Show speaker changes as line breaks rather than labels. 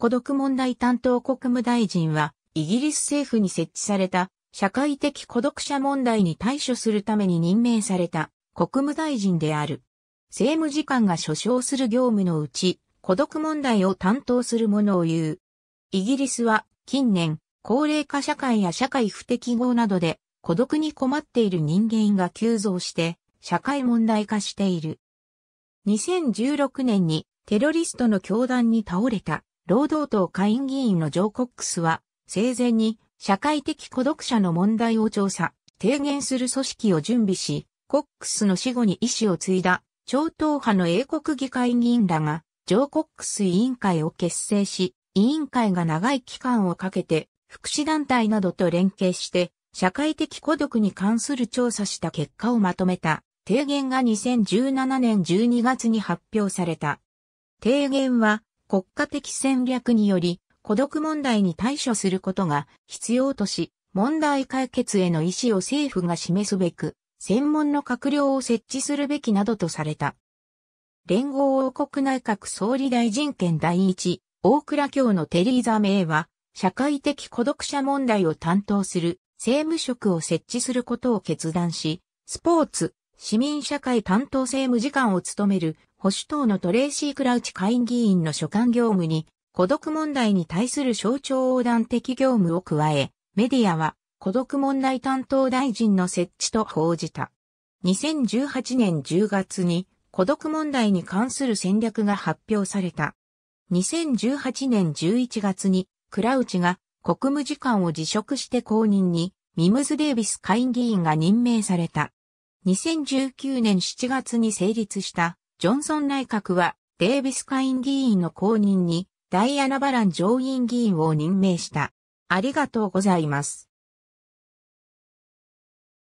孤独問題担当国務大臣は、イギリス政府に設置された社会的孤独者問題に対処するために任命された国務大臣である。政務次官が所掌する業務のうち、孤独問題を担当するものを言う。イギリスは近年、高齢化社会や社会不適合などで孤独に困っている人間が急増して社会問題化している。2016年にテロリストの教団に倒れた労働党下院議員のジョー・コックスは、生前に社会的孤独者の問題を調査、提言する組織を準備し、コックスの死後に意思を継いだ超党派の英国議会議員らが、ジョー・コックス委員会を結成し、委員会が長い期間をかけて、福祉団体などと連携して、社会的孤独に関する調査した結果をまとめた。提言が2017年12月に発表された。提言は国家的戦略により孤独問題に対処することが必要とし、問題解決への意思を政府が示すべく、専門の閣僚を設置するべきなどとされた。連合王国内閣総理大臣権第一、大倉卿のテリーザ・メイは、社会的孤独者問題を担当する政務職を設置することを決断し、スポーツ、市民社会担当政務次官を務める保守党のトレーシー・クラウチ会議員の所管業務に孤独問題に対する省庁横断的業務を加え、メディアは孤独問題担当大臣の設置と報じた。2018年10月に孤独問題に関する戦略が発表された。2018年11月にクラウチが国務次官を辞職して公認にミムズ・デービス会議員が任命された。2019年7月に成立したジョンソン内閣はデービス下院議員の後任にダイアナ・バラン上院議員を任命した。ありがとうございます。